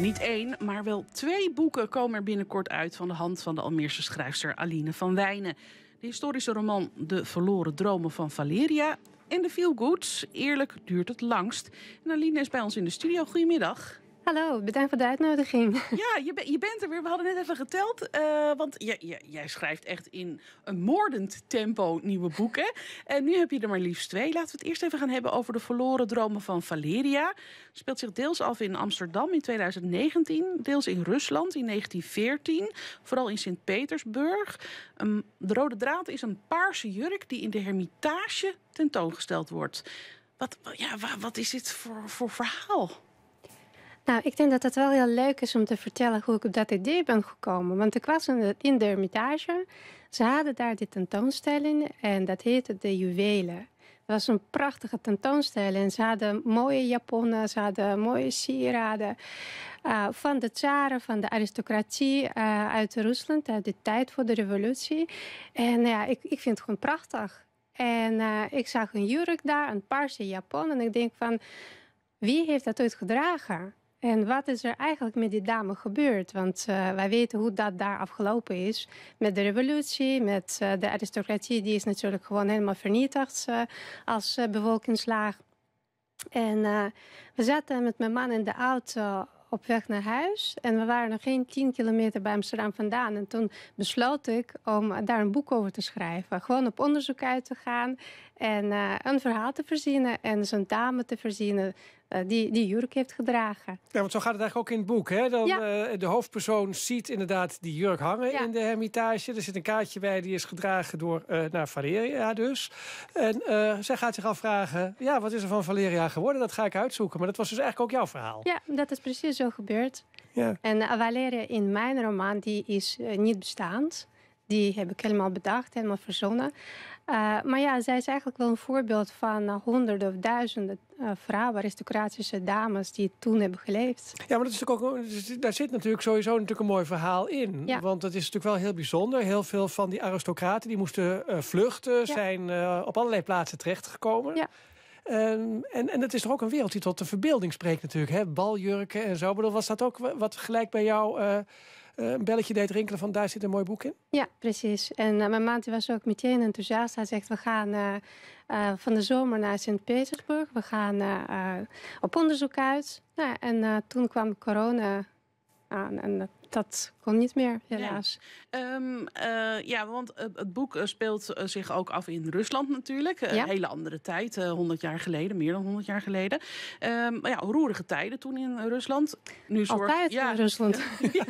niet één, maar wel twee boeken komen er binnenkort uit van de hand van de Almeerse schrijfster Aline van Wijnen. De historische roman De Verloren Dromen van Valeria en de Feel Goods. Eerlijk duurt het langst. Aline is bij ons in de studio. Goedemiddag. Hallo, bedankt voor de uitnodiging. Ja, je, je bent er weer. We hadden net even geteld. Eh, want jij, jij schrijft echt in een moordend tempo nieuwe boeken. En nu heb je er maar liefst twee. Laten we het eerst even gaan hebben over de verloren dromen van Valeria. Speelt zich deels af in Amsterdam in 2019, deels in Rusland in 1914, vooral in Sint-Petersburg. de rode draad is een paarse jurk die in de Hermitage tentoongesteld wordt. Wat, ja, wat is dit voor, voor verhaal? Nou, ik denk dat het wel heel leuk is om te vertellen hoe ik op dat idee ben gekomen. Want ik was in de, Hermitage. Ze hadden daar die tentoonstelling en dat heette De Juwelen. Dat was een prachtige tentoonstelling. Ze hadden mooie japonnen, ze hadden mooie sieraden. Eh, van de tsaren, van de aristocratie eh, uit Rusland, uit de tijd voor de revolutie. En ja, ik, ik vind het gewoon prachtig. En eh, ik zag een jurk daar, een paarse japon. En ik denk van, wie heeft dat ooit gedragen? En wat is er eigenlijk met die dame gebeurd? Want eh, wij weten hoe dat daar afgelopen is. Met de revolutie, met eh, de aristocratie, die is natuurlijk gewoon helemaal vernietigd eh, als bevolkingslaag. En we zaten met mijn man in de auto op weg naar huis. En we waren nog geen 10 kilometer bij Amsterdam vandaan. En toen besloot ik om daar een boek over te schrijven. Gewoon op onderzoek uit te gaan en een verhaal te verzinnen en zo'n dus dame te verzinnen eh, die, die jurk heeft gedragen. Ja, want zo gaat het eigenlijk ook in het boek. Hè? Dan, eh, de hoofdpersoon ziet inderdaad die jurk hangen in de hermitage. Er zit een kaartje bij, die is gedragen door eh, naar Valeria dus. En zij gaat zich afvragen, ja, wat is er van Valeria geworden? Dat ga ik uitzoeken. Maar dat was dus eigenlijk ook jouw verhaal. Ja, dat is precies zo gebeurd. Ja. En Valeria in mijn roman, die is niet bestaand. Die heb ik helemaal bedacht, helemaal verzonnen. Eh, maar ja, zij is eigenlijk wel een voorbeeld van eh, honderden of duizenden uh, vrouwen, aristocratische dames die toen hebben geleefd. Ja, maar dat is ook, dus daar zit natuurlijk sowieso natuurlijk een mooi verhaal in. Want dat is natuurlijk wel heel bijzonder. Heel veel van die aristocraten die moesten vluchten, zijn op allerlei plaatsen terechtgekomen. Ja. Ehm, en, en dat is toch ook een wereld die tot de verbeelding spreekt natuurlijk. Hè? Baljurken en zo. Maar was dat ook wat gelijk bij jou eh, een belletje deed rinkelen van daar zit een mooi boek in? Ja, precies. En eh, mijn maand was ook meteen enthousiast. Hij zegt, we gaan eh, van de zomer naar Sint-Petersburg. We gaan op onderzoek uit. Nou, en toen kwam corona aan en dat kon niet meer, helaas. Ja, ehm, ja want het boek speelt zich ook af in Rusland natuurlijk. Ja. Een hele andere tijd, honderd 100 jaar geleden, meer dan 100 jaar geleden. Ehm, maar ja, roerige tijden toen in Rusland. Nu zorg... Altijd in Rusland. ja,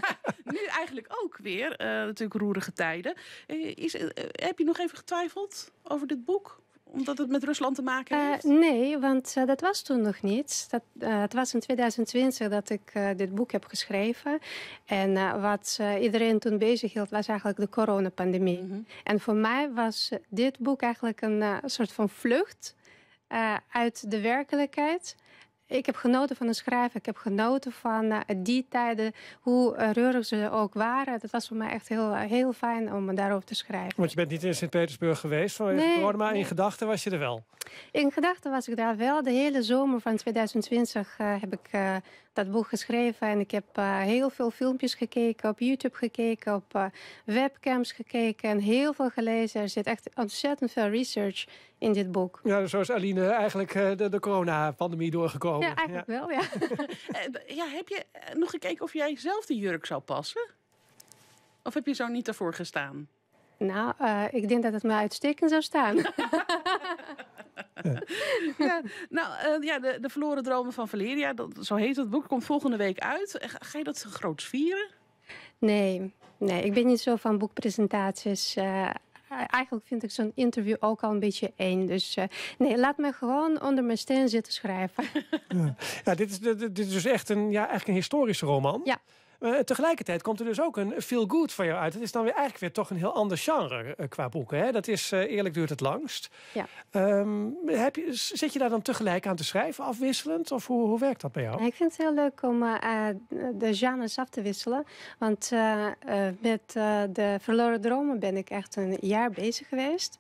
eigenlijk ook weer, eh, natuurlijk roerige tijden. Eh, is, eh, heb je nog even getwijfeld over dit boek? Omdat het met Rusland te maken heeft? nee, want dat was toen nog niet. Dat, het was in 2020 dat ik dit boek heb geschreven. En wat iedereen toen bezig hield was eigenlijk de coronapandemie. Mhm. En voor mij was dit boek eigenlijk een soort van vlucht uit de werkelijkheid ik heb genoten van het schrijven. Ik heb genoten van eh, die tijden, hoe eh, reurig ze ook waren. Dat was voor mij echt heel, eh, heel fijn om daarover te schrijven. Want je bent niet in Sint-Petersburg geweest voor nee, maar in gedachten was je er wel? In gedachten was ik daar wel. De hele zomer van 2020 heb ik dat boek geschreven. En ik heb eh, heel veel filmpjes gekeken, op YouTube gekeken, op eh, webcams gekeken en heel veel gelezen. Er zit echt ontzettend veel research in dit boek. Ja, zo is Aline eigenlijk eh, de, corona coronapandemie doorgekomen. Ja, eigenlijk wel, ja. ja. Heb je nog gekeken of jij zelf de jurk zou passen? Of heb je zo niet daarvoor gestaan? Nou, ik denk dat het me uitstekend zou staan. ja, nou, eh, ja, de, de, Verloren Dromen van Valeria, dat, zo heet het boek, komt volgende week uit. Ga je dat groot vieren? Nee, nee, ik ben niet zo van boekpresentaties. Eh, eigenlijk vind ik zo'n interview ook al een beetje één. Dus eh, nee, laat me gewoon onder mijn steen zitten schrijven. ja, ja dit, is, dit, is dus echt een, ja, eigenlijk een historische roman. Ja. Maar eh, tegelijkertijd komt er dus ook een feel good van jou uit. Het is dan weer eigenlijk weer toch een heel ander genre eh, qua boeken. Hè? Dat is eh, eerlijk duurt het langst. Ja. Ehm, heb je, zit je daar dan tegelijk aan te schrijven, afwisselend? Of hoe, hoe werkt dat bij jou? Ik vind het heel leuk om de genres af te wisselen. Want met de verloren dromen ben ik echt een jaar bezig geweest.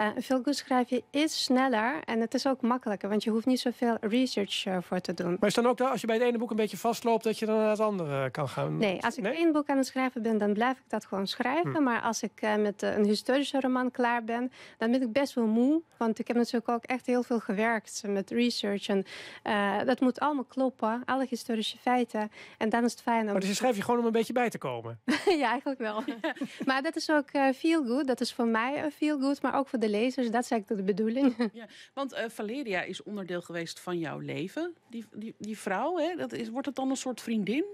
Eh, een feel-good schrijfje is sneller en het is ook makkelijker, want je hoeft niet zoveel research eh, voor te doen. Maar is dan ook dat als je bij het ene boek een beetje vastloopt, dat je dan naar het andere eh, kan gaan? Nee, als ik nee? één boek aan het schrijven ben, dan blijf ik dat gewoon schrijven. Hm. Maar als ik met een historische roman klaar ben, dan ben ik best wel moe, want ik heb natuurlijk ook echt heel veel gewerkt met research en dat moet allemaal kloppen, alle historische feiten. En dan is het fijn om... Maar dus je schrijf je gewoon om een beetje bij te komen? ja, eigenlijk wel. maar dat is ook feel-good, dat is voor mij feel-good, maar ook voor de lezers, dat is eigenlijk de bedoeling. Ja, want eh, Valeria is onderdeel geweest van jouw leven. Die, die, die vrouw, hè, dat is, wordt het dan een soort vriendin?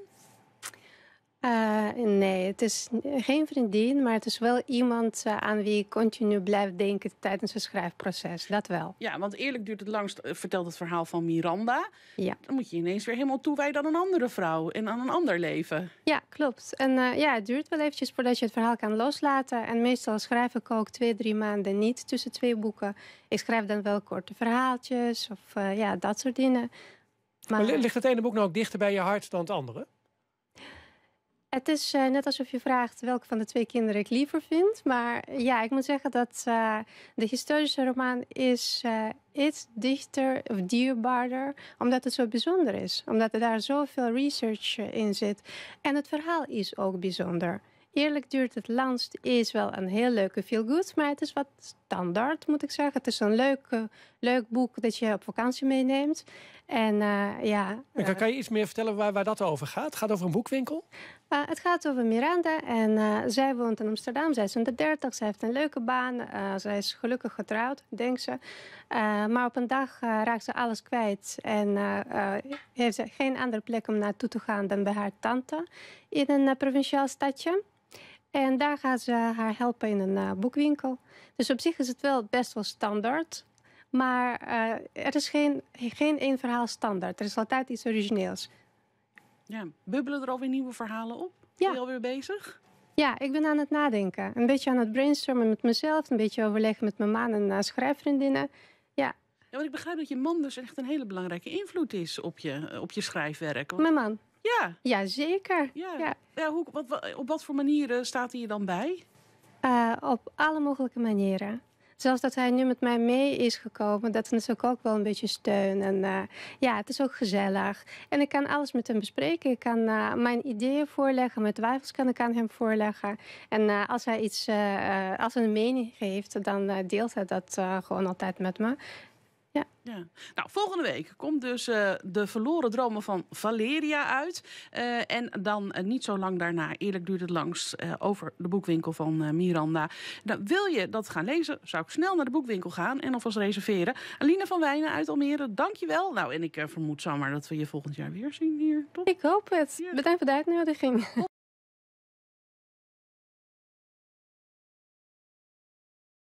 Eh, nee, het is geen vriendin, maar het is wel iemand eh, aan wie ik continu blijf denken tijdens het schrijfproces. Dat wel. Ja, want eerlijk duurt het langst, eh, vertelt het verhaal van Miranda. Ja. Dan moet je ineens weer helemaal toewijden aan een andere vrouw en aan een ander leven. Ja, klopt. En ja, het duurt wel eventjes voordat je het verhaal kan loslaten. En meestal schrijf ik ook twee, drie maanden niet tussen twee boeken. Ik schrijf dan wel korte verhaaltjes of ja, dat soort dingen. Maar, maar ligt het ene boek nou ook dichter bij je hart dan het andere? Het is eh, net alsof je vraagt welke van de twee kinderen ik liever vind. Maar ja, ik moet zeggen dat eh, de historische roman is eh, iets dichter of dierbaarder. Omdat het zo bijzonder is. Omdat er daar zoveel research in zit. En het verhaal is ook bijzonder. Eerlijk duurt het langst is wel een heel leuke feel-good, maar het is wat standaard, moet ik zeggen. Het is een leuk, leuk boek dat je op vakantie meeneemt. En eh, ja. En eh, kan, je iets meer vertellen waar, waar dat over gaat? Het gaat over een boekwinkel? Eh, het gaat over Miranda en zij woont in Amsterdam. Zij is in de zij heeft een leuke baan. zij is gelukkig getrouwd, denkt ze. maar op een dag raakt ze alles kwijt en heeft ze geen andere plek om naartoe te gaan dan bij haar tante in een provinciaal stadje. En daar gaat ze haar helpen in een boekwinkel. Dus op zich is het wel best wel standaard. Maar uh, er is geen, geen één verhaal standaard. Er is altijd iets origineels. Ja, bubbelen er alweer nieuwe verhalen op? Ja. Ben je alweer bezig? Ja, ik ben aan het nadenken. Een beetje aan het brainstormen met mezelf. Een beetje overleggen met mijn man en uh, schrijfvriendinnen. Ja. ja, want ik begrijp dat je man dus echt een hele belangrijke invloed is op je, eh, op je schrijfwerk. Mijn man? Ja. Ja, zeker. Ja. ja. hoe, wat, op wat voor manieren staat hij je dan bij? op alle mogelijke manieren zelfs dat hij nu met mij mee is gekomen, dat is ook, ook wel een beetje steun. En eh, ja, het is ook gezellig. En ik kan alles met hem bespreken. Ik kan eh, mijn ideeën voorleggen, mijn twijfels kan ik aan hem voorleggen. En eh, als hij iets, als hij een mening heeft, dan deelt hij dat gewoon altijd met me. Ja. Nou, volgende week komt dus eh, De Verloren Dromen van Valeria uit. Eh, en dan eh, niet zo lang daarna, eerlijk duurt het langs over de boekwinkel van Miranda. Dan nou, wil je dat gaan lezen, zou ik snel naar de boekwinkel gaan en alvast reserveren. Aline van Wijnen uit Almere, dankjewel. Nou, en ik vermoed, zomaar dat we je volgend jaar weer zien hier, toch? Ik hoop het. Ja. Bedankt voor de uitnodiging.